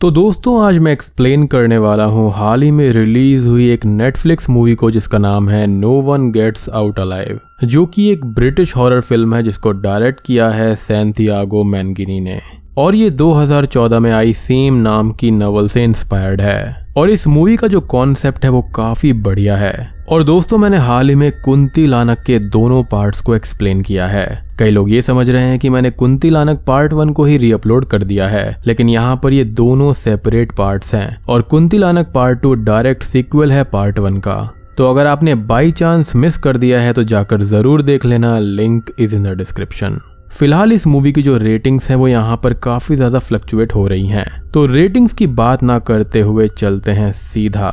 तो दोस्तों आज मैं एक्सप्लेन करने वाला हूँ हाल ही में रिलीज हुई एक नेटफ्लिक्स मूवी को जिसका नाम है no one gets out alive जो कि एक ब्रिटिश हॉरर फिल्म है जिसको डायरेक्ट किया है सैंतियागो मैनगिनी ने और ये 2014 में आई सेम नाम की नवल से इंस्पायर्ड है और इस मूवी का जो कॉन्सेप्ट है वो काफी बढ़िया है और दोस्तों मैंने हाल ही में कुंती लानक के दोनों पार्ट्स को एक्सप्लेन किया है कई लोग ये समझ रहे हैं कि मैंने कुंती लानक पार्ट वन को ही रीअपलोड कर दिया है लेकिन यहाँ पर ये दोनों सेपरेट पार्ट्स हैं और कुंती लानक पार्ट टू डायरेक्ट सीक्वल है पार्ट वन का तो अगर आपने बाई चांस मिस कर दिया है तो जाकर जरूर देख लेना link is in the description फिलहाल इस मूवी की जो रेटिंग्स हैं वो यहाँ पर काफी ज्यादा फ्लक्चुएट हो रही हैं तो रेटिंग्स की बात ना करते हुए चलते हैं सीधा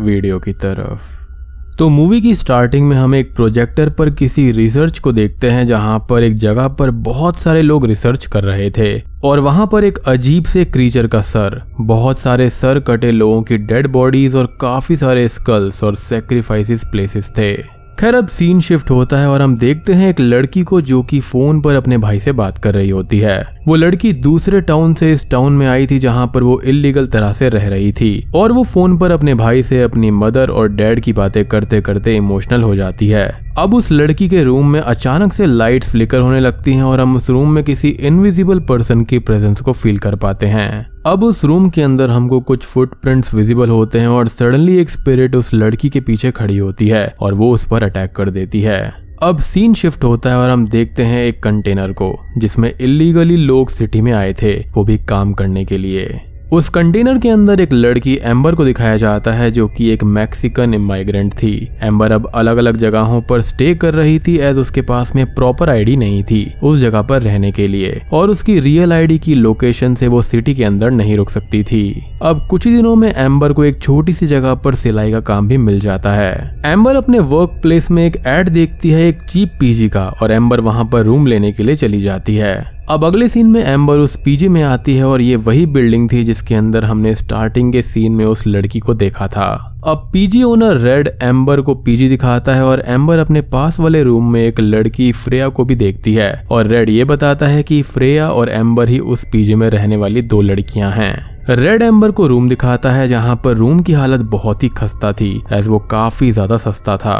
वीडियो की तरफ तो मूवी की स्टार्टिंग में हम एक प्रोजेक्टर पर किसी रिसर्च को देखते हैं जहां पर एक जगह पर बहुत सारे लोग रिसर्च कर रहे थे और वहां पर एक अजीब से क्रीचर का सर बहुत सारे सर कटे लोगों की डेड बॉडीज और काफी सारे स्कल्स और सेक्रीफाइसिस प्लेसेस थे खैर अब सीन शिफ्ट होता है और हम देखते हैं एक लड़की को जो कि फोन पर अपने भाई से बात कर रही होती है वो लड़की दूसरे टाउन से इस टाउन में आई थी जहां पर वो इलीगल तरह से रह रही थी और वो फोन पर अपने भाई से अपनी मदर और डैड की बातें करते करते इमोशनल हो जाती है अब उस लड़की के रूम में अचानक से लाइट फ्लिकर होने लगती हैं और हम उस रूम में किसी इनविजिबल पर्सन की प्रेजेंस को फील कर पाते हैं अब उस रूम के अंदर हमको कुछ फुटप्रिंट्स विजिबल होते हैं और सडनली एक स्पिरिट उस लड़की के पीछे खड़ी होती है और वो उस पर अटैक कर देती है अब सीन शिफ्ट होता है और हम देखते हैं एक कंटेनर को जिसमें इलीगली लोग सिटी में आए थे वो भी काम करने के लिए उस कंटेनर के अंदर एक लड़की एम्बर को दिखाया जाता है जो कि एक मैक्सिकन इमाइग्रेंट थी एम्बर अब अलग अलग जगहों पर स्टे कर रही थी एज उसके पास में प्रॉपर आईडी नहीं थी उस जगह पर रहने के लिए और उसकी रियल आईडी की लोकेशन से वो सिटी के अंदर नहीं रुक सकती थी अब कुछ ही दिनों में एम्बर को एक छोटी सी जगह पर सिलाई का काम भी मिल जाता है एम्बर अपने वर्क प्लेस में एक एड देखती है एक चीप पीजी का और एम्बर वहां पर रूम लेने के लिए चली जाती है अब अगले सीन में एम्बर उस पीजी में आती है और ये वही बिल्डिंग थी जिसके अंदर हमने स्टार्टिंग के सीन में उस लड़की को देखा था अब पीजी ओनर रेड एम्बर को पीजी दिखाता है और एम्बर अपने पास वाले रूम में एक लड़की फ्रेया को भी देखती है और रेड ये बताता है कि फ्रेया और एम्बर ही उस पीजी में रहने वाली दो लड़कियां हैं रेड एम्बर को रूम दिखाता है जहां पर रूम की हालत बहुत ही खस्ता थी एज वो काफी ज्यादा सस्ता था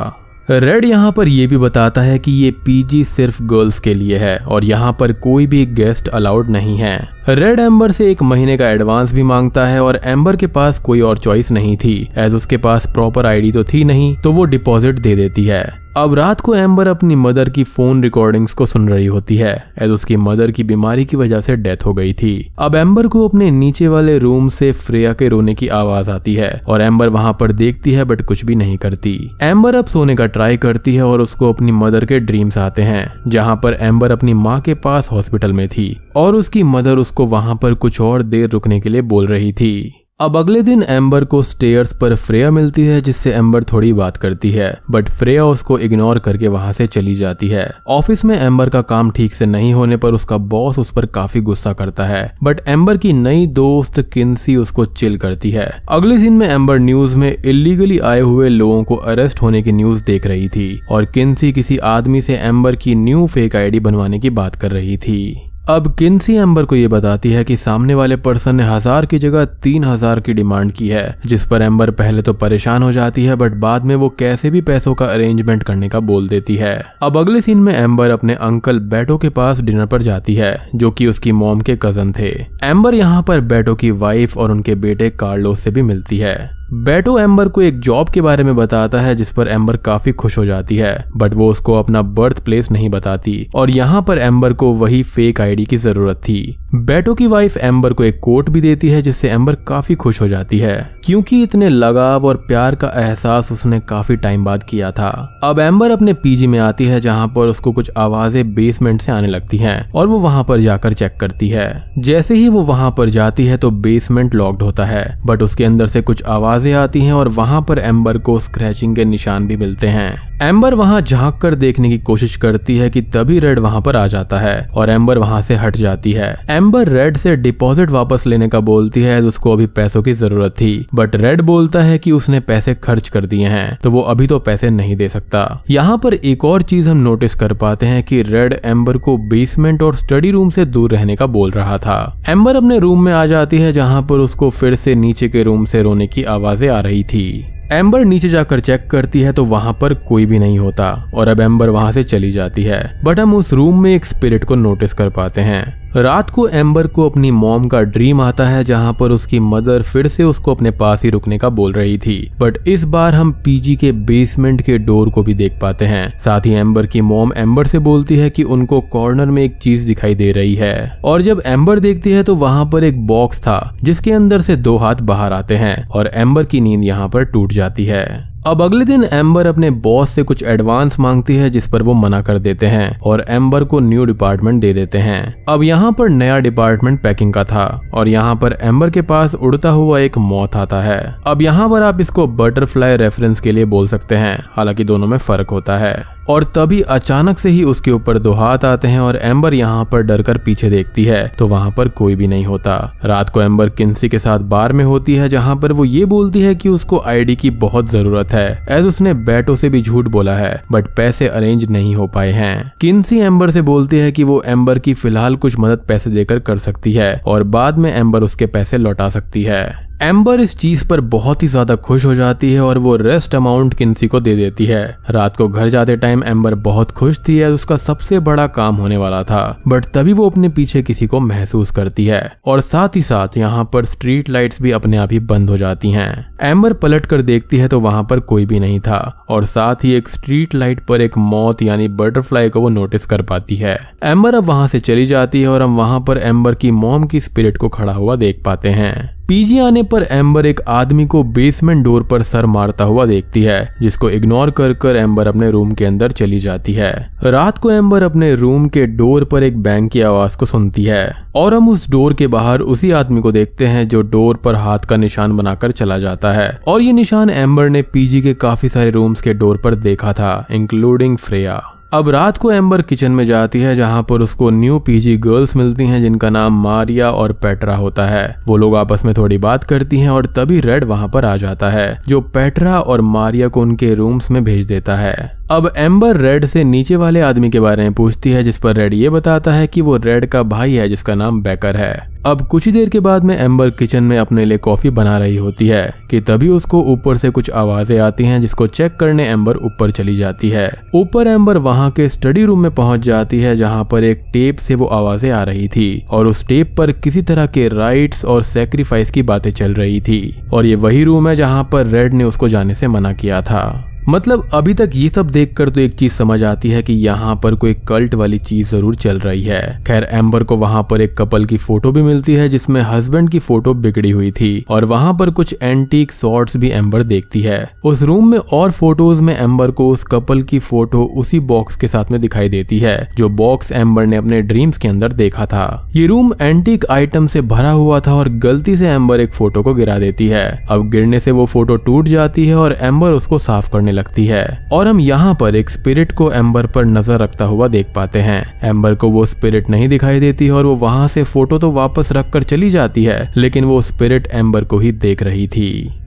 रेड यहाँ पर यह भी बताता है कि ये पीजी सिर्फ गर्ल्स के लिए है और यहाँ पर कोई भी गेस्ट अलाउड नहीं है रेड एम्बर से एक महीने का एडवांस भी मांगता है और एम्बर के पास कोई और चॉइस नहीं थी एज उसके पास प्रॉपर आईडी तो थी नहीं तो वो डिपॉजिट दे देती है अब रात को एम्बर अपनी मदर की फोन रिकॉर्डिंग्स को सुन रही होती है एज उसकी मदर की बीमारी की वजह से डेथ हो गई थी अब एम्बर को अपने नीचे वाले रूम से फ्रेया के रोने की आवाज आती है और एम्बर वहां पर देखती है बट कुछ भी नहीं करती एम्बर अब सोने का ट्राई करती है और उसको अपनी मदर के ड्रीम्स आते हैं जहाँ पर एम्बर अपनी माँ के पास हॉस्पिटल में थी और उसकी मदर उसको वहां पर कुछ और देर रुकने के लिए बोल रही थी अब अगले दिन एम्बर को स्टेयर्स पर फ्रेया मिलती है जिससे एम्बर थोड़ी बात करती है बट फ्रेया उसको इग्नोर करके वहां से चली जाती है ऑफिस में एम्बर का काम ठीक से नहीं होने पर उसका बॉस उस पर काफी गुस्सा करता है बट एम्बर की नई दोस्त किन्सी उसको चिल करती है अगले दिन में एम्बर न्यूज में इलीगली आए हुए लोगों को अरेस्ट होने की न्यूज देख रही थी और किन्सी किसी आदमी से एम्बर की न्यू फेक आईडी बनवाने की बात कर रही थी अब किन्सी एम्बर को यह बताती है कि सामने वाले पर्सन ने हजार की जगह तीन हजार की डिमांड की है जिस पर एम्बर पहले तो परेशान हो जाती है बट बाद में वो कैसे भी पैसों का अरेंजमेंट करने का बोल देती है अब अगले सीन में एम्बर अपने अंकल बैटो के पास डिनर पर जाती है जो कि उसकी मोम के कजन थे एम्बर यहाँ पर बैटो की वाइफ और उनके बेटे कार्लोस से भी मिलती है बेटो एम्बर को एक जॉब के बारे में बताता है जिस पर एम्बर काफी खुश हो जाती है बट वो उसको अपना बर्थ प्लेस नहीं बताती और यहाँ पर एम्बर को वही फेक आईडी की जरूरत थी बेटो की वाइफ एम्बर को एक कोट भी देती है जिससे एम्बर काफी खुश हो जाती है क्योंकि इतने लगाव और प्यार का एहसास उसने काफी टाइम बाद किया था अब एम्बर अपने पीजी में आती है जहां पर उसको कुछ आवाजें बेसमेंट से आने लगती हैं और वो वहां पर जाकर चेक करती है जैसे ही वो वहां पर जाती है तो बेसमेंट लॉक्ड होता है बट उसके अंदर से कुछ आवाजें आती है और वहां पर एम्बर को स्क्रैचिंग के निशान भी मिलते हैं एम्बर वहां झांक कर देखने की कोशिश करती है कि तभी रेड वहां पर आ जाता है और एम्बर वहां से हट जाती है एम्बर रेड से डिपॉजिट वापस लेने का बोलती है उसको अभी पैसों की जरूरत थी बट रेड बोलता है कि उसने पैसे खर्च कर दिए हैं तो वो अभी तो पैसे नहीं दे सकता यहाँ पर एक और चीज हम नोटिस कर पाते हैं कि रेड एम्बर को बेसमेंट और स्टडी रूम से दूर रहने का बोल रहा था एम्बर अपने रूम में आ जाती है जहाँ पर उसको फिर से नीचे के रूम से रोने की आवाजें आ रही थी एम्बर नीचे जाकर चेक करती है तो वहां पर कोई भी नहीं होता और अब एम्बर वहां से चली जाती है बट हम उस रूम में एक स्पिरिट को नोटिस कर पाते हैं रात को एम्बर को अपनी मॉम का ड्रीम आता है जहां पर उसकी मदर फिर से उसको अपने पास ही रुकने का बोल रही थी बट इस बार हम पीजी के बेसमेंट के डोर को भी देख पाते हैं साथ ही एम्बर की मॉम एम्बर से बोलती है कि उनको कॉर्नर में एक चीज दिखाई दे रही है और जब एम्बर देखती है तो वहां पर एक बॉक्स था जिसके अंदर से दो हाथ बाहर आते हैं और एम्बर की नींद यहाँ पर टूट जाती है अब अगले दिन एम्बर अपने बॉस से कुछ एडवांस मांगती है जिस पर वो मना कर देते हैं और एम्बर को न्यू डिपार्टमेंट दे देते हैं अब यहाँ पर नया डिपार्टमेंट पैकिंग का था और यहाँ पर एम्बर के पास उड़ता हुआ एक मौत आता है अब यहाँ पर आप इसको बटरफ्लाई रेफरेंस के लिए बोल सकते हैं हालांकि दोनों में फर्क होता है और तभी अचानक से ही उसके ऊपर दो हाथ आते हैं और एम्बर यहाँ पर डर कर पीछे देखती है तो वहाँ पर कोई भी नहीं होता रात को एम्बर किन्सी के साथ बार में होती है जहाँ पर वो ये बोलती है कि उसको आईडी की बहुत जरूरत गलत है एज उसने बैटो से भी झूठ बोला है बट पैसे अरेंज नहीं हो पाए हैं किन्सी एम्बर से बोलती है कि वो एम्बर की फिलहाल कुछ मदद पैसे देकर कर सकती है और बाद में एम्बर उसके पैसे लौटा सकती है एम्बर इस चीज पर बहुत ही ज्यादा खुश हो जाती है और वो रेस्ट अमाउंट किन्सी को दे देती है रात को घर जाते टाइम एम्बर बहुत खुश थी और उसका सबसे बड़ा काम होने वाला था बट तभी वो अपने पीछे किसी को महसूस करती है और साथ ही साथ यहाँ पर स्ट्रीट लाइट्स भी अपने आप ही बंद हो जाती हैं एम्बर पलट कर देखती है तो वहां पर कोई भी नहीं था और साथ ही एक स्ट्रीट लाइट पर एक मौत यानी बटरफ्लाई को वो नोटिस कर पाती है एम्बर अब वहां से चली जाती है और हम वहां पर एम्बर की मोम की स्पिरिट को खड़ा हुआ देख पाते हैं पीजी आने पर एम्बर एक आदमी को बेसमेंट डोर पर सर मारता हुआ देखती है जिसको इग्नोर कर कर एम्बर अपने रूम के अंदर चली जाती है रात को एम्बर अपने रूम के डोर पर एक बैंक की आवाज को सुनती है और हम उस डोर के बाहर उसी आदमी को देखते हैं जो डोर पर हाथ का निशान बनाकर चला जाता है और ये निशान एम्बर ने पीजी के काफी सारे रूम्स के डोर पर देखा था इंक्लूडिंग फ्रेया अब रात को एम्बर किचन में जाती है जहां पर उसको न्यू पीजी गर्ल्स मिलती हैं जिनका नाम मारिया और पेट्रा होता है वो लोग आपस में थोड़ी बात करती हैं और तभी रेड वहां पर आ जाता है जो पेट्रा और मारिया को उनके रूम्स में भेज देता है अब एम्बर रेड से नीचे वाले आदमी के बारे में पूछती है जिस पर रेड ये बताता है कि वो रेड का भाई है जिसका नाम बेकर है अब कुछ ही देर के बाद में एम्बर किचन में अपने लिए कॉफी बना रही होती है कि तभी उसको ऊपर से कुछ आवाजें आती हैं जिसको चेक करने एम्बर ऊपर चली जाती है ऊपर एम्बर वहां के स्टडी रूम में पहुंच जाती है जहां पर एक टेप से वो आवाजें आ रही थी और उस टेप पर किसी तरह के राइट्स और सेक्रीफाइस की बातें चल रही थी और ये वही रूम है जहाँ पर रेड ने उसको जाने से मना किया था मतलब अभी तक ये सब कर तो एक चीज समझ आती है कि यहाँ पर कोई कल्ट वाली चीज जरूर चल रही है खैर एम्बर को वहाँ पर एक कपल की फोटो भी मिलती है जिसमें हस्बैंड की फोटो बिगड़ी हुई थी और वहाँ पर कुछ एंटीक शॉर्ट्स भी एम्बर देखती है उस रूम में और फोटोज में एम्बर को उस कपल की फोटो उसी बॉक्स के साथ में दिखाई देती है जो बॉक्स एम्बर ने अपने ड्रीम्स के अंदर देखा था ये रूम एंटीक आइटम से भरा हुआ था और गलती से एम्बर एक फोटो को गिरा देती है अब गिरने से वो फोटो टूट जाती है और एम्बर उसको साफ करने लगती है और हम यहाँ पर एक स्पिरिट को एम्बर पर नजर रखता हुआ देख पाते हैं एम्बर को वो स्पिरिट नहीं दिखाई देती और वो वहां से फोटो तो वापस रख कर चली जाती है लेकिन वो स्पिरिट एम्बर को ही देख रही थी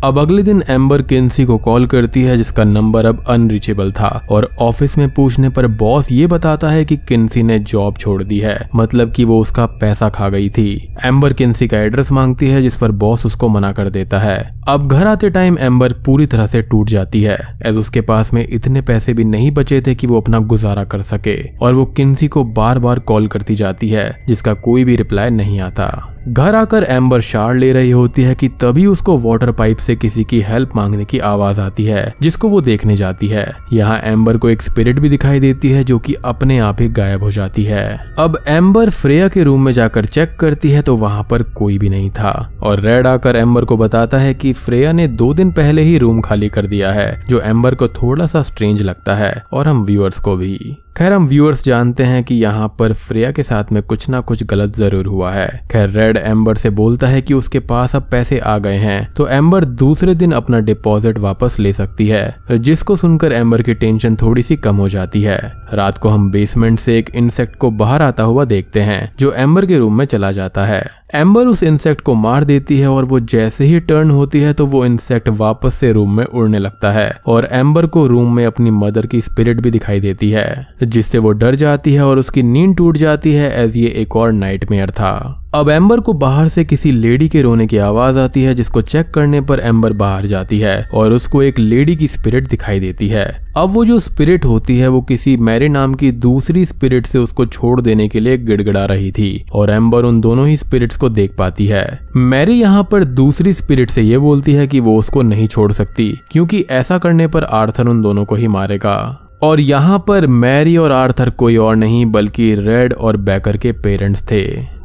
अब अगले दिन एम्बर किन्सी को कॉल करती है जिसका नंबर अब अनरीचेबल था और ऑफिस में पूछने पर बॉस ये बताता है कि किन्सी ने जॉब छोड़ दी है मतलब कि वो उसका पैसा खा गई थी एम्बर किन्सी का एड्रेस मांगती है जिस पर बॉस उसको मना कर देता है अब घर आते टाइम एम्बर पूरी तरह से टूट जाती है एज उसके पास में इतने पैसे भी नहीं बचे थे कि वो अपना गुजारा कर सके और वो किन्सी को बार बार कॉल करती जाती है जिसका कोई भी रिप्लाई नहीं आता घर आकर एम्बर शार ले रही होती है कि तभी उसको वाटर पाइप से किसी की हेल्प मांगने की आवाज आती है जिसको वो देखने जाती है यहाँ एम्बर को एक स्पिरिट भी दिखाई देती है जो कि अपने आप ही गायब हो जाती है अब एम्बर फ्रेया के रूम में जाकर चेक करती है तो वहां पर कोई भी नहीं था और रेड आकर एम्बर को बताता है की फ्रेया ने दो दिन पहले ही रूम खाली कर दिया है जो एम्बर को थोड़ा सा स्ट्रेंज लगता है और हम व्यूअर्स को भी खैर हम व्यूअर्स जानते हैं कि यहाँ पर फ्रेया के साथ में कुछ ना कुछ गलत जरूर हुआ है खैर रेड एम्बर से बोलता है कि उसके पास अब पैसे आ गए हैं तो एम्बर दूसरे दिन अपना डिपॉजिट वापस ले सकती है जिसको सुनकर एम्बर की टेंशन थोड़ी सी कम हो जाती है रात को हम बेसमेंट से एक इंसेक्ट को बाहर आता हुआ देखते हैं जो एम्बर के रूम में चला जाता है एम्बर उस इंसेक्ट को मार देती है और वो जैसे ही टर्न होती है तो वो इंसेक्ट वापस से रूम में उड़ने लगता है और एम्बर को रूम में अपनी मदर की स्पिरिट भी दिखाई देती है जिससे वो डर जाती है और उसकी नींद टूट जाती है एज ये एक और नाइट था अब एम्बर को बाहर से किसी लेडी के रोने की आवाज आती है जिसको चेक करने पर एम्बर बाहर जाती है और उसको एक लेडी की स्पिरिट दिखाई देती है अब वो जो स्पिरिट होती है वो किसी मैरी नाम की दूसरी स्पिरिट से उसको छोड़ देने के लिए गिड़गड़ा रही थी और एम्बर उन दोनों ही स्पिरिट्स को देख पाती है मैरी यहाँ पर दूसरी स्पिरिट से ये बोलती है कि वो उसको नहीं छोड़ सकती क्योंकि ऐसा करने पर आर्थर उन दोनों को ही मारेगा और यहाँ पर मैरी और आर्थर कोई और नहीं बल्कि रेड और बैकर के पेरेंट्स थे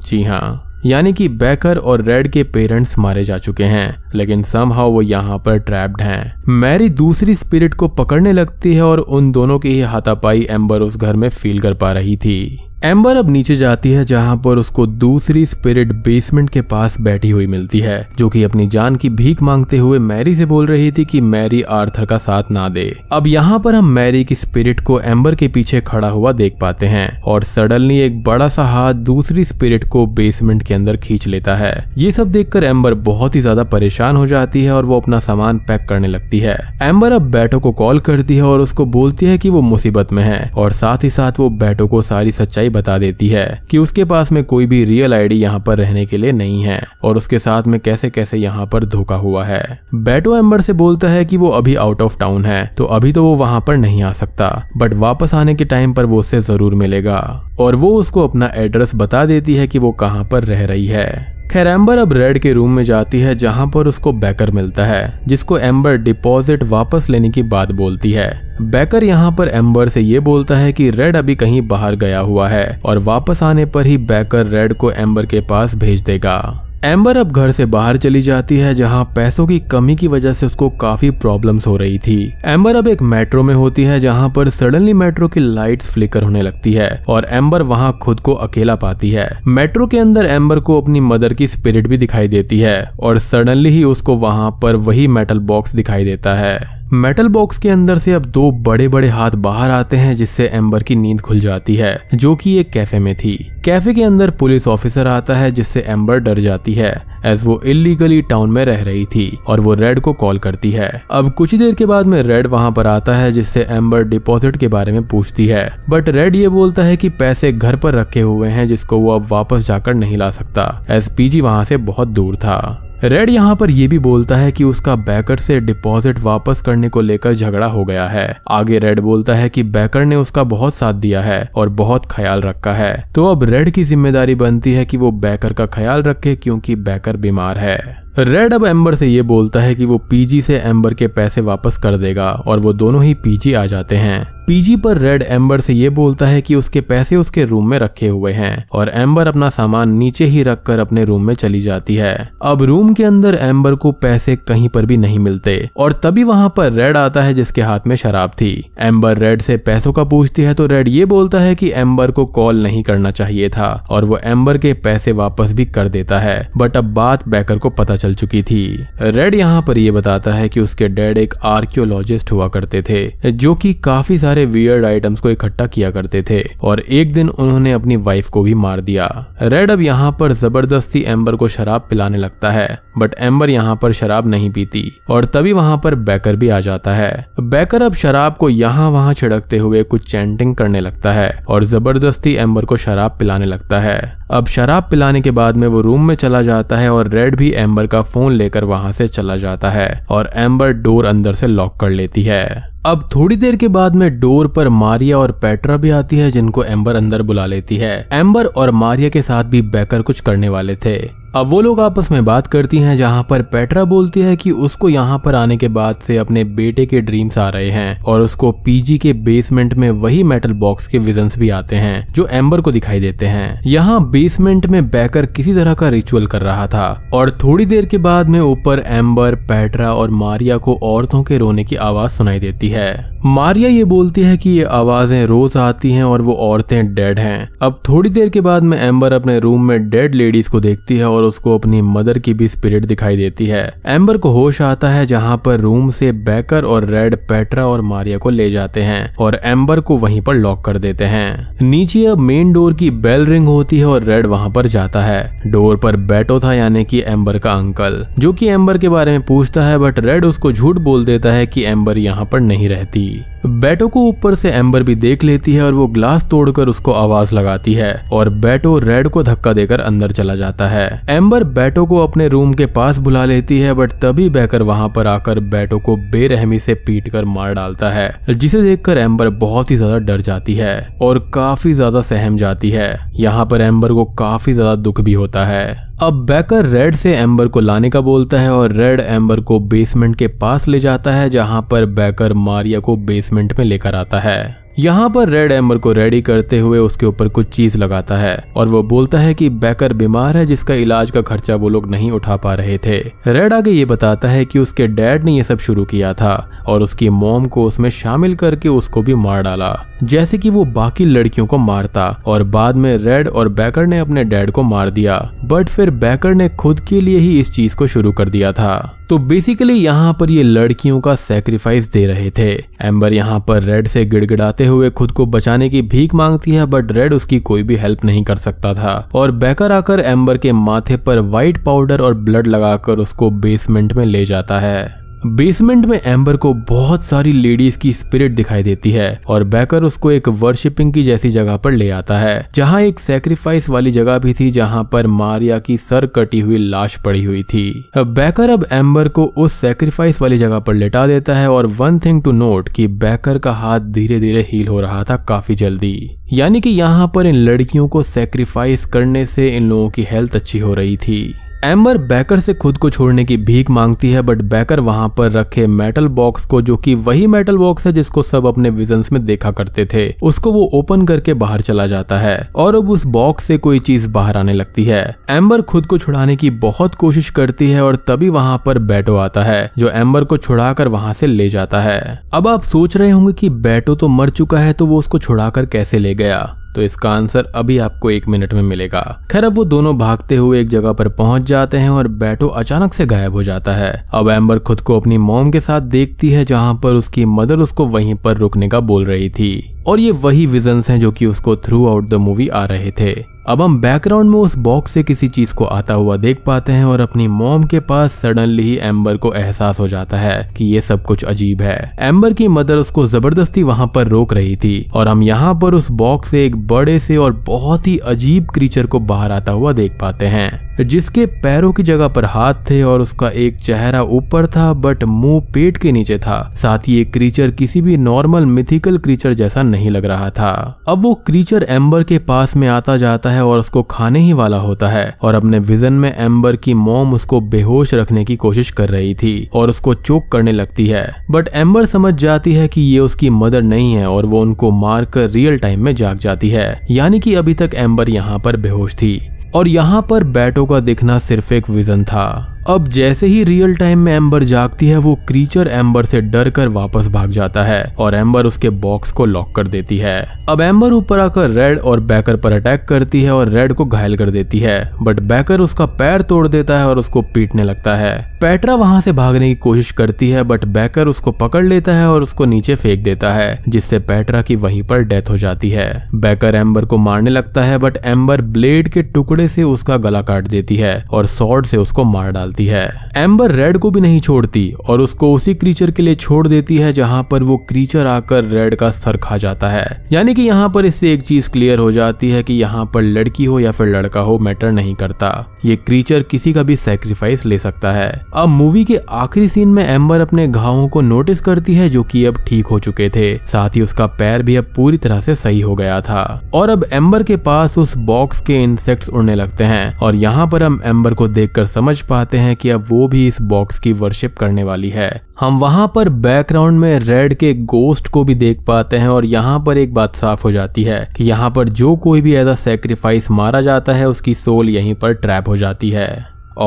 जी हाँ यानी कि बैकर और रेड के पेरेंट्स मारे जा चुके हैं लेकिन समहाउ वो यहाँ पर ट्रैप्ड हैं मैरी दूसरी स्पिरिट को पकड़ने लगती है और उन दोनों की ही हाथापाई एम्बर उस घर में फील कर पा रही थी एम्बर अब नीचे जाती है जहां पर उसको दूसरी स्पिरिट बेसमेंट के पास बैठी हुई मिलती है जो कि अपनी जान की भीख मांगते हुए मैरी से बोल रही थी कि मैरी आर्थर का साथ ना दे अब यहाँ पर हम मैरी की स्पिरिट को एम्बर के पीछे खड़ा हुआ देख पाते हैं और सडनली एक बड़ा सा हाथ दूसरी स्पिरिट को बेसमेंट के अंदर खींच लेता है ये सब देख एम्बर बहुत ही ज्यादा परेशान हो जाती है और वो अपना सामान पैक करने लगती है एम्बर अब बैटो को कॉल करती है और उसको बोलती है की वो मुसीबत में है और साथ ही साथ वो बैटो को सारी सच्चाई सच्चाई बता देती है कि उसके पास में कोई भी रियल आईडी यहाँ पर रहने के लिए नहीं है और उसके साथ में कैसे कैसे यहाँ पर धोखा हुआ है बैटो एम्बर से बोलता है कि वो अभी आउट ऑफ टाउन है तो अभी तो वो वहाँ पर नहीं आ सकता बट वापस आने के टाइम पर वो उससे जरूर मिलेगा और वो उसको अपना एड्रेस बता देती है कि वो कहाँ पर रह रही है खैर एम्बर अब रेड के रूम में जाती है जहां पर उसको बैकर मिलता है जिसको एम्बर डिपॉजिट वापस लेने की बात बोलती है बैकर यहां पर एम्बर से ये बोलता है कि रेड अभी कहीं बाहर गया हुआ है और वापस आने पर ही बैकर रेड को एम्बर के पास भेज देगा एम्बर अब घर से बाहर चली जाती है जहां पैसों की कमी की वजह से उसको काफी प्रॉब्लम्स हो रही थी एम्बर अब एक मेट्रो में होती है जहां पर सडनली मेट्रो की लाइट्स फ्लिकर होने लगती है और एम्बर वहां खुद को अकेला पाती है मेट्रो के अंदर एम्बर को अपनी मदर की स्पिरिट भी दिखाई देती है और सडनली ही उसको वहां पर वही मेटल बॉक्स दिखाई देता है मेटल बॉक्स के अंदर से अब दो बड़े बड़े हाथ बाहर आते हैं जिससे एम्बर की नींद खुल जाती है जो कि एक कैफे में थी कैफे के अंदर पुलिस ऑफिसर आता है जिससे एम्बर डर जाती है एज वो इलीगली टाउन में रह रही थी और वो रेड को कॉल करती है अब कुछ ही देर के बाद में रेड वहां पर आता है जिससे एम्बर डिपॉजिट के बारे में पूछती है बट रेड ये बोलता है कि पैसे घर पर रखे हुए हैं जिसको वो अब वापस जाकर नहीं ला सकता एस पीजी वहां से बहुत दूर था रेड यहाँ पर यह भी बोलता है कि उसका बैकर से डिपॉजिट वापस करने को लेकर झगड़ा हो गया है आगे रेड बोलता है कि बैकर ने उसका बहुत साथ दिया है और बहुत ख्याल रखा है तो अब रेड की जिम्मेदारी बनती है कि वो बैकर का ख्याल रखे क्योंकि बैकर बीमार है रेड अब एम्बर से ये बोलता है कि वो पीजी से एम्बर के पैसे वापस कर देगा और वो दोनों ही पीजी आ जाते हैं पीजी पर रेड एम्बर से ये बोलता है कि उसके पैसे उसके रूम में रखे हुए हैं और एम्बर अपना सामान नीचे ही रखकर अपने रूम में चली जाती है अब रूम के अंदर एम्बर को पैसे कहीं पर भी नहीं मिलते और तभी वहां पर रेड आता है जिसके हाथ में शराब थी एम्बर रेड से पैसों का पूछती है तो रेड ये बोलता है की एम्बर को कॉल नहीं करना चाहिए था और वो एम्बर के पैसे वापस भी कर देता है बट अब बात बैकर को पता चल चुकी थी रेड यहाँ पर यह बताता है कि उसके डैड एक आर्क्योलॉजिस्ट हुआ करते थे जो कि काफी सारे सारे वियर्ड आइटम्स को इकट्ठा किया करते थे और एक दिन उन्होंने अपनी वाइफ को भी मार दिया रेड अब यहाँ पर जबरदस्ती एम्बर को शराब पिलाने लगता है बट एम्बर यहाँ पर शराब नहीं पीती और तभी वहाँ पर बैकर भी आ जाता है बैकर अब शराब को यहाँ वहाँ छिड़कते हुए कुछ चैंटिंग करने लगता है और जबरदस्ती एम्बर को शराब पिलाने लगता है अब शराब पिलाने के बाद में वो रूम में चला जाता है और रेड भी एम्बर का फोन लेकर वहां से चला जाता है और एम्बर डोर अंदर से लॉक कर लेती है अब थोड़ी देर के बाद में डोर पर मारिया और पेट्रा भी आती है जिनको एम्बर अंदर बुला लेती है एम्बर और मारिया के साथ भी बैकर कुछ करने वाले थे अब वो लोग आपस में बात करती हैं जहाँ पर पेट्रा बोलती है कि उसको यहाँ पर आने के बाद से अपने बेटे के ड्रीम्स आ रहे हैं और उसको पीजी के बेसमेंट में वही मेटल बॉक्स के विजन्स भी आते हैं जो एम्बर को दिखाई देते हैं यहाँ बेसमेंट में बैकर किसी तरह का रिचुअल कर रहा था और थोड़ी देर के बाद में ऊपर एम्बर पेट्रा और मारिया को औरतों के रोने की आवाज सुनाई देती है मारिया ये बोलती है कि ये आवाजें रोज आती हैं और वो औरतें डेड हैं अब थोड़ी देर के बाद में एम्बर अपने रूम में डेड लेडीज को देखती है और उसको अपनी मदर की भी स्पिरिट दिखाई देती है एम्बर को होश आता है जहां पर रूम से बैकर और रेड पेट्रा और मारिया को ले जाते हैं और एम्बर को वहीं पर लॉक कर देते हैं नीचे अब मेन डोर की बेल रिंग होती है और रेड वहां पर जाता है डोर पर बैटो था यानी कि एम्बर का अंकल जो कि एम्बर के बारे में पूछता है बट रेड उसको झूठ बोल देता है कि एम्बर यहाँ पर नहीं रहती थी बैटो को ऊपर से एम्बर भी देख लेती है और वो ग्लास तोड़कर उसको आवाज लगाती है और बैटो रेड को धक्का देकर अंदर चला जाता है एम्बर बैटो को अपने रूम के पास बुला लेती है बट तभी बैकर वहां पर आकर बैटो को बेरहमी से पीट कर मार डालता है जिसे देखकर एम्बर बहुत ही ज्यादा डर जाती है और काफी ज्यादा सहम जाती है यहाँ पर एम्बर को काफी ज्यादा दुख भी होता है अब बैकर रेड से एम्बर को लाने का बोलता है और रेड एम्बर को बेसमेंट के पास ले जाता है जहां पर बैकर मारिया को बेसमेंट में लेकर आता है यहाँ पर रेड एम्बर को रेडी करते हुए उसके ऊपर कुछ चीज लगाता है और वो बोलता है कि बैकर बीमार है जिसका इलाज का खर्चा वो लोग नहीं उठा पा रहे थे रेड आगे ये बताता है कि उसके डैड ने ये सब शुरू किया था और उसकी मोम को उसमें शामिल करके उसको भी मार डाला जैसे कि वो बाकी लड़कियों को मारता और बाद में रेड और बैकर ने अपने डैड को मार दिया बट फिर बैकर ने खुद के लिए ही इस चीज को शुरू कर दिया था तो बेसिकली यहाँ पर ये लड़कियों का सेक्रीफाइस दे रहे थे एम्बर यहाँ पर रेड से गिड़गिड़ाते हुए खुद को बचाने की भीख मांगती है बट रेड उसकी कोई भी हेल्प नहीं कर सकता था और बैकर आकर एम्बर के माथे पर व्हाइट पाउडर और ब्लड लगाकर उसको बेसमेंट में ले जाता है बेसमेंट में एम्बर को बहुत सारी लेडीज की स्पिरिट दिखाई देती है और बैकर उसको एक वर्शिपिंग की जैसी जगह पर ले आता है जहाँ एक सेक्रीफाइस वाली जगह भी थी जहाँ पर मारिया की सर कटी हुई लाश पड़ी हुई थी बैकर अब एम्बर को उस सेक्रीफाइस वाली जगह पर लेटा देता है और वन थिंग टू नोट कि बैकर का हाथ धीरे धीरे हील हो रहा था काफी जल्दी यानी कि यहाँ पर इन लड़कियों को सेक्रीफाइस करने से इन लोगों की हेल्थ अच्छी हो रही थी एम्बर बैकर से खुद को छोड़ने की भीख मांगती है बट बैकर वहां पर रखे मेटल बॉक्स को जो कि वही मेटल बॉक्स है जिसको सब अपने विजन में देखा करते थे उसको वो ओपन करके बाहर चला जाता है और अब उस बॉक्स से कोई चीज बाहर आने लगती है एम्बर खुद को छुड़ाने की बहुत कोशिश करती है और तभी वहां पर बैटो आता है जो एम्बर को छुड़ा कर वहां से ले जाता है अब आप सोच रहे होंगे की बैटो तो मर चुका है तो वो उसको छुड़ा कर कैसे ले गया तो इसका आंसर अभी आपको एक मिनट में मिलेगा खैर अब वो दोनों भागते हुए एक जगह पर पहुंच जाते हैं और बैटो अचानक से गायब हो जाता है अब एम्बर खुद को अपनी मोम के साथ देखती है जहां पर उसकी मदर उसको वहीं पर रुकने का बोल रही थी और ये वही विजन्स हैं जो कि उसको थ्रू आउट द मूवी आ रहे थे अब हम बैकग्राउंड में उस बॉक्स से किसी चीज को आता हुआ देख पाते हैं और अपनी मोम के पास सडनली ही एम्बर को एहसास हो जाता है कि ये सब कुछ अजीब है एम्बर की मदर उसको जबरदस्ती वहां पर रोक रही थी और हम यहाँ पर उस बॉक्स से एक बड़े से और बहुत ही अजीब क्रीचर को बाहर आता हुआ देख पाते हैं जिसके पैरों की जगह पर हाथ थे और उसका एक चेहरा ऊपर था बट मुंह पेट के नीचे था साथ ही एक क्रीचर किसी भी नॉर्मल मिथिकल क्रीचर जैसा नहीं लग रहा था अब वो क्रीचर एम्बर के पास में आता जाता है है और उसको खाने ही वाला होता है और अपने विजन में एम्बर की मोम उसको बेहोश रखने की कोशिश कर रही थी और उसको चोक करने लगती है बट एम्बर समझ जाती है कि ये उसकी मदर नहीं है और वो उनको मार कर रियल टाइम में जाग जाती है यानी कि अभी तक एम्बर यहाँ पर बेहोश थी और यहाँ पर बैटो का दिखना सिर्फ एक विजन था अब जैसे ही रियल टाइम में एम्बर जागती है वो क्रीचर एम्बर से डर कर वापस भाग जाता है और एम्बर उसके बॉक्स को लॉक कर देती है अब एम्बर ऊपर आकर रेड और बैकर पर अटैक करती है और रेड को घायल कर देती है बट बैकर उसका पैर तोड़ देता है और उसको पीटने लगता है पैट्रा वहां से भागने की कोशिश करती है बट बैकर उसको पकड़ लेता है और उसको नीचे फेंक देता है जिससे पैट्रा की वहीं पर डेथ हो जाती है बैकर एम्बर को मारने लगता है बट एम्बर ब्लेड के टुकड़े से उसका गला काट देती है और सॉर्ड से उसको मार डालती करती है एम्बर रेड को भी नहीं छोड़ती और उसको उसी क्रीचर के लिए छोड़ देती है जहां पर वो क्रीचर आकर रेड का सर खा जाता है यानी कि यहाँ पर इससे एक चीज क्लियर हो जाती है कि यहाँ पर लड़की हो या फिर लड़का हो मैटर नहीं करता ये क्रीचर किसी का भी सेक्रीफाइस ले सकता है अब मूवी के आखिरी सीन में एम्बर अपने घावों को नोटिस करती है जो की अब ठीक हो चुके थे साथ ही उसका पैर भी अब पूरी तरह से सही हो गया था और अब एम्बर के पास उस बॉक्स के इंसेक्ट्स उड़ने लगते हैं और यहाँ पर हम एम्बर को देख समझ पाते हैं हैं कि अब वो भी इस बॉक्स की वर्शिप करने वाली है हम वहां पर बैकग्राउंड में रेड के गोस्ट को भी देख पाते हैं और यहाँ पर एक बात साफ हो जाती है कि यहाँ पर जो कोई भी एज अ सेक्रीफाइस मारा जाता है उसकी सोल यहीं पर ट्रैप हो जाती है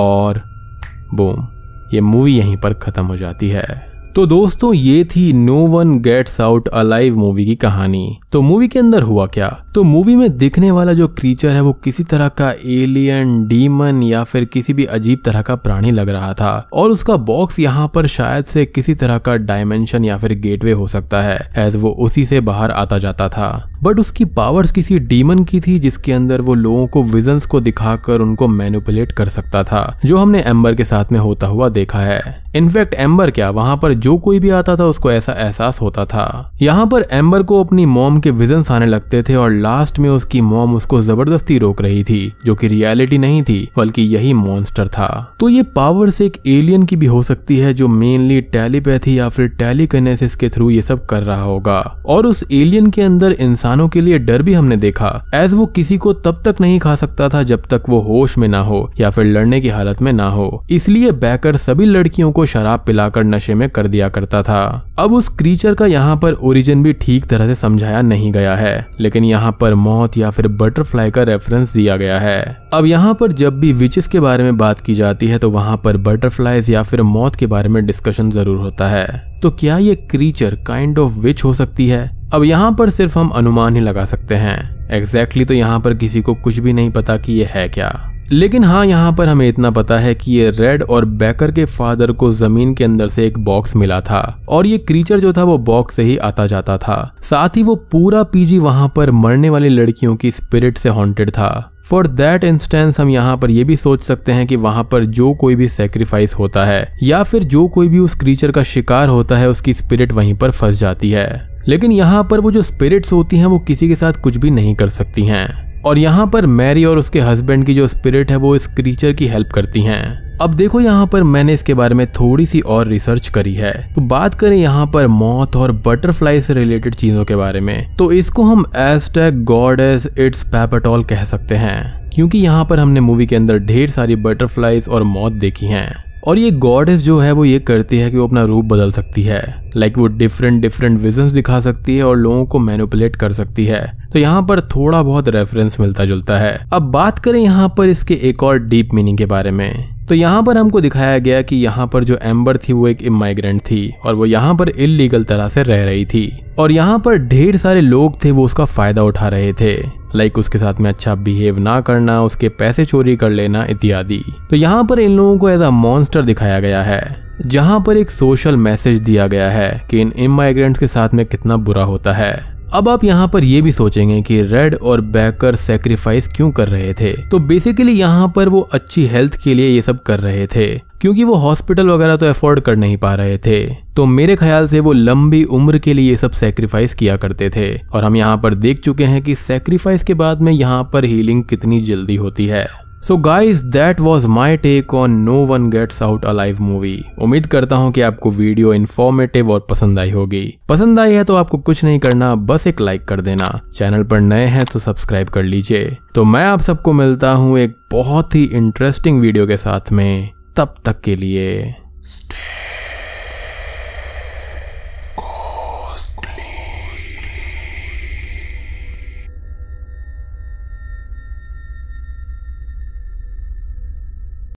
और बूम ये मूवी यहीं पर खत्म हो जाती है तो दोस्तों ये थी no one gets out alive movie की कहानी तो मूवी के अंदर हुआ क्या तो मूवी में दिखने वाला जो क्रीचर है वो किसी तरह का एलियन डीमन या फिर किसी भी अजीब तरह का प्राणी लग रहा था और उसका बॉक्स यहाँ पर शायद से किसी तरह का डायमेंशन या फिर गेटवे हो सकता है एज वो उसी से बाहर आता जाता था बट उसकी पावर्स किसी डीमन की थी जिसके अंदर वो लोगों को विजन्स को दिखाकर उनको मैनिपुलेट कर सकता था जो हमने एम्बर के साथ में होता हुआ देखा है इनफैक्ट एम्बर क्या वहां पर जो कोई भी आता था उसको ऐसा एहसास होता था यहाँ पर एम्बर को अपनी मोम के विजन आने लगते थे और लास्ट में उसकी मोम उसको जबरदस्ती रोक रही थी जो कि रियलिटी नहीं थी बल्कि यही मॉन्स्टर था तो ये से एक एलियन की भी हो सकती है जो मेनली टेलीपैथी या फिर टेलीकनेसिस के थ्रू ये सब कर रहा होगा और उस एलियन के अंदर इंसानों के लिए डर भी हमने देखा एज वो किसी को तब तक नहीं खा सकता था जब तक वो होश में ना हो या फिर लड़ने की हालत में ना हो इसलिए बैकर सभी लड़कियों को को शराब पिलाकर नशे में कर दिया करता था अब उस क्रीचर का यहाँ पर ओरिजिन भी ठीक तरह से समझाया नहीं गया है लेकिन यहाँ पर मौत या फिर बटरफ्लाई का रेफरेंस दिया गया है अब यहाँ पर जब भी विचेस के बारे में बात की जाती है तो वहाँ पर बटरफ्लाईज या फिर मौत के बारे में डिस्कशन जरूर होता है तो क्या ये क्रीचर काइंड ऑफ विच हो सकती है अब यहाँ पर सिर्फ हम अनुमान ही लगा सकते हैं एग्जैक्टली exactly तो यहाँ पर किसी को कुछ भी नहीं पता कि ये है क्या लेकिन हाँ यहाँ पर हमें इतना पता है कि ये रेड और बैकर के फादर को जमीन के अंदर से एक बॉक्स मिला था और ये क्रीचर जो था वो बॉक्स से ही आता जाता था साथ ही वो पूरा पीजी वहां पर मरने वाली लड़कियों की स्पिरिट से हॉन्टेड था फॉर दैट इंस्टेंस हम यहाँ पर यह भी सोच सकते हैं कि वहां पर जो कोई भी सेक्रीफाइस होता है या फिर जो कोई भी उस क्रीचर का शिकार होता है उसकी स्पिरिट वहीं पर फंस जाती है लेकिन यहाँ पर वो जो स्पिरिट्स होती हैं वो किसी के साथ कुछ भी नहीं कर सकती हैं और यहाँ पर मैरी और उसके हस्बैंड की जो स्पिरिट है वो इस क्रीचर की हेल्प करती हैं अब देखो यहाँ पर मैंने इसके बारे में थोड़ी सी और रिसर्च करी है तो बात करें यहाँ पर मौत और बटरफ्लाई से रिलेटेड चीजों के बारे में तो इसको हम Aztec goddess Itzpapalotl कह सकते हैं क्योंकि यहाँ पर हमने मूवी के अंदर ढेर सारी बटरफ्लाईज और मौत देखी हैं और ये गॉडेस जो है वो ये करती है कि वो अपना रूप बदल सकती है लाइक like वो डिफरेंट डिफरेंट विजन दिखा सकती है और लोगों को मैनिपुलेट कर सकती है तो यहाँ पर थोड़ा बहुत रेफरेंस मिलता जुलता है अब बात करें यहाँ पर इसके एक और डीप मीनिंग के बारे में तो यहाँ पर हमको दिखाया गया कि यहाँ पर जो एम्बर थी वो एक इमाइग्रेंट थी और वो यहाँ पर इलीगल तरह से रह रही थी और यहाँ पर ढेर सारे लोग थे वो उसका फायदा उठा रहे थे लाइक उसके साथ में अच्छा बिहेव ना करना उसके पैसे चोरी कर लेना इत्यादि तो यहाँ पर इन लोगों को एज अ मॉन्स्टर दिखाया गया है जहाँ पर एक सोशल मैसेज दिया गया है कि इन इमाइग्रेंट्स के साथ में कितना बुरा होता है अब आप यहाँ पर यह भी सोचेंगे कि रेड और बैकर सेक्रीफाइस क्यों कर रहे थे तो बेसिकली यहाँ पर वो अच्छी हेल्थ के लिए ये सब कर रहे थे क्योंकि वो हॉस्पिटल वगैरह तो अफोर्ड कर नहीं पा रहे थे तो मेरे ख्याल से वो लंबी उम्र के लिए ये सब सेक्रीफाइस किया करते थे और हम यहाँ पर देख चुके हैं कि सेक्रीफाइस के बाद में यहाँ पर हीलिंग कितनी जल्दी होती है so guys that was my take on no one gets out alive movie उम्मीद करता हूँ कि आपको वीडियो इन्फॉर्मेटिव और पसंद आई होगी पसंद आई है तो आपको कुछ नहीं करना बस एक लाइक कर देना चैनल पर नए हैं तो सब्सक्राइब कर लीजिए तो मैं आप सबको मिलता हूँ एक बहुत ही इंटरेस्टिंग वीडियो के साथ में तब तक के लिए Stay.